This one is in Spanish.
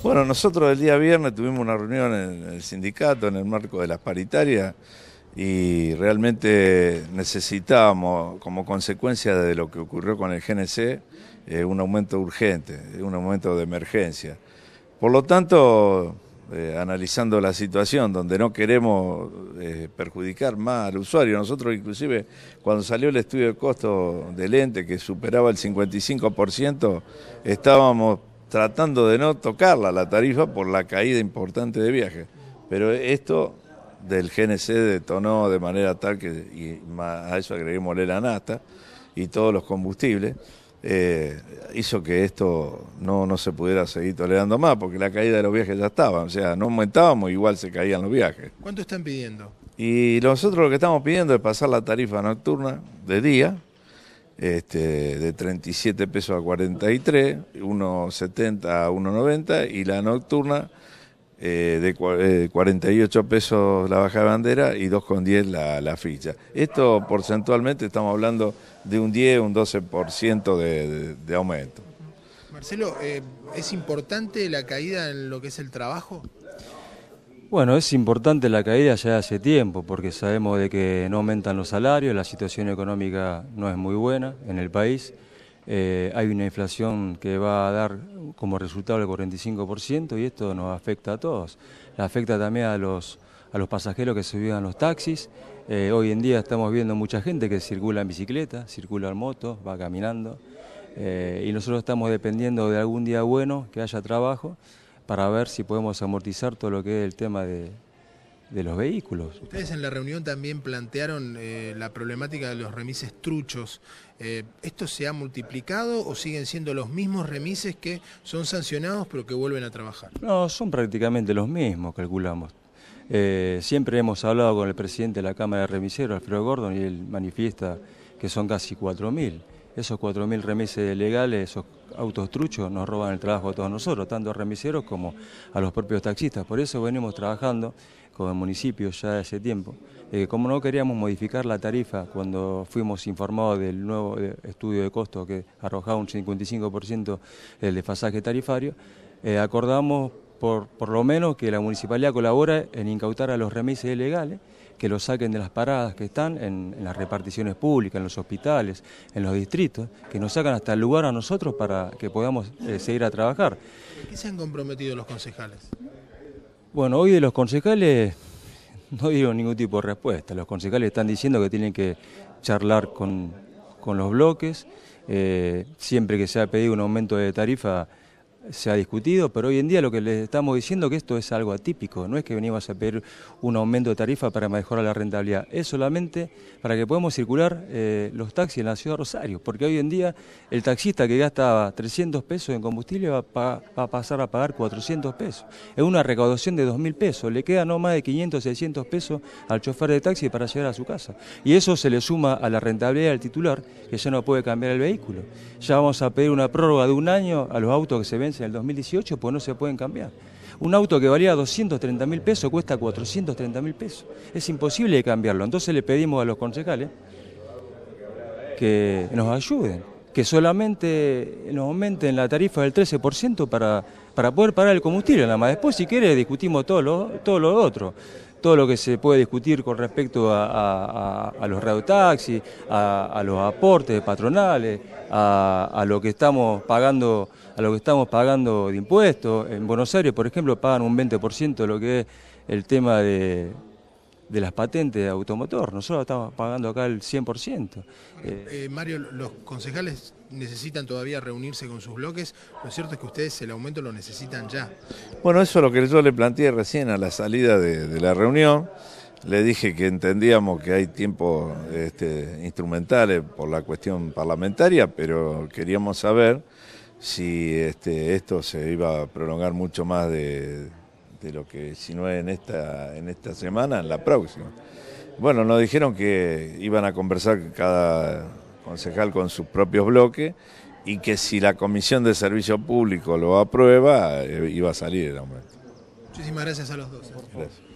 Bueno, nosotros el día viernes tuvimos una reunión en el sindicato en el marco de las paritarias y realmente necesitábamos, como consecuencia de lo que ocurrió con el GNC, eh, un aumento urgente, un aumento de emergencia. Por lo tanto, eh, analizando la situación, donde no queremos eh, perjudicar más al usuario, nosotros inclusive cuando salió el estudio de costo del ente que superaba el 55%, estábamos tratando de no tocarla la tarifa por la caída importante de viajes. Pero esto del GNC detonó de manera tal que, y a eso agreguemos la nata y todos los combustibles, eh, hizo que esto no, no se pudiera seguir tolerando más, porque la caída de los viajes ya estaba, o sea, no aumentábamos, igual se caían los viajes. ¿Cuánto están pidiendo? Y nosotros lo que estamos pidiendo es pasar la tarifa nocturna de día, este, de 37 pesos a 43, 1,70 a 1,90 y la nocturna eh, de 48 eh, pesos la baja de bandera y 2,10 la, la ficha. Esto porcentualmente estamos hablando de un 10, un 12% de, de aumento. Marcelo, eh, ¿es importante la caída en lo que es el trabajo? Bueno, es importante la caída ya hace tiempo, porque sabemos de que no aumentan los salarios, la situación económica no es muy buena en el país, eh, hay una inflación que va a dar como resultado el 45% y esto nos afecta a todos. afecta también a los, a los pasajeros que subían los taxis. Eh, hoy en día estamos viendo mucha gente que circula en bicicleta, circula en moto, va caminando. Eh, y nosotros estamos dependiendo de algún día bueno, que haya trabajo, para ver si podemos amortizar todo lo que es el tema de, los vehículos. Ustedes en la reunión también plantearon eh, la problemática de los remises truchos. Eh, ¿Esto se ha multiplicado o siguen siendo los mismos remises que son sancionados pero que vuelven a trabajar? No, son prácticamente los mismos, calculamos. Eh, siempre hemos hablado con el presidente de la Cámara de Remiseros, Alfredo Gordon, y él manifiesta que son casi 4.000 esos 4.000 remises legales, esos autos truchos, nos roban el trabajo a todos nosotros, tanto a remiseros como a los propios taxistas. Por eso venimos trabajando con el municipio ya hace tiempo. Eh, como no queríamos modificar la tarifa cuando fuimos informados del nuevo eh, estudio de costos que arrojaba un 55% el desfasaje tarifario, eh, acordamos por, lo menos que la municipalidad colabore en incautar a los remises ilegales, que los saquen de las paradas que están en, las reparticiones públicas, en los hospitales, en los distritos, que nos sacan hasta el lugar a nosotros para que podamos eh, seguir a trabajar. ¿Qué se han comprometido los concejales? Bueno, hoy de los concejales no dieron ningún tipo de respuesta. Los concejales están diciendo que tienen que charlar con, los bloques. Eh, siempre que se ha pedido un aumento de tarifa, se ha discutido, pero hoy en día lo que les estamos diciendo que esto es algo atípico, no es que venimos a pedir un aumento de tarifa para mejorar la rentabilidad, es solamente para que podamos circular eh, los taxis en la ciudad de Rosario, porque hoy en día el taxista que gastaba 300 pesos en combustible va, a pasar a pagar 400 pesos, es una recaudación de 2.000 pesos, le queda no más de 500, 600 pesos al chofer de taxi para llegar a su casa, y eso se le suma a la rentabilidad del titular, que ya no puede cambiar el vehículo, ya vamos a pedir una prórroga de un año a los autos que se venden en el 2018, pues no se pueden cambiar. Un auto que valía 230 mil pesos cuesta 430 mil pesos. Es imposible cambiarlo. Entonces le pedimos a los concejales que nos ayuden, que solamente nos aumenten la tarifa del 13% para, poder parar el combustible. Nada más después, si quiere, discutimos todo lo otro todo lo que se puede discutir con respecto a, los radiotaxis, a, a, los aportes patronales, a, lo que estamos pagando, a lo que estamos pagando de impuestos. En Buenos Aires, por ejemplo, pagan un 20% de lo que es el tema de, de las patentes de automotor. Nosotros estamos pagando acá el 100%. Eh, eh, Mario, los concejales necesitan todavía reunirse con sus bloques. Lo cierto es que ustedes el aumento lo necesitan ya. Bueno, eso es lo que yo le planteé recién a la salida de, la reunión. Le dije que entendíamos que hay tiempos este, instrumentales por la cuestión parlamentaria, pero queríamos saber si este, esto se iba a prolongar mucho más de, de lo que si no es en esta, en esta semana, en la próxima. Bueno, nos dijeron que iban a conversar cada concejal con sus propios bloques y que si la Comisión de Servicio Público lo aprueba, eh, iba a salir el aumento. Muchísimas gracias a los dos. Eh.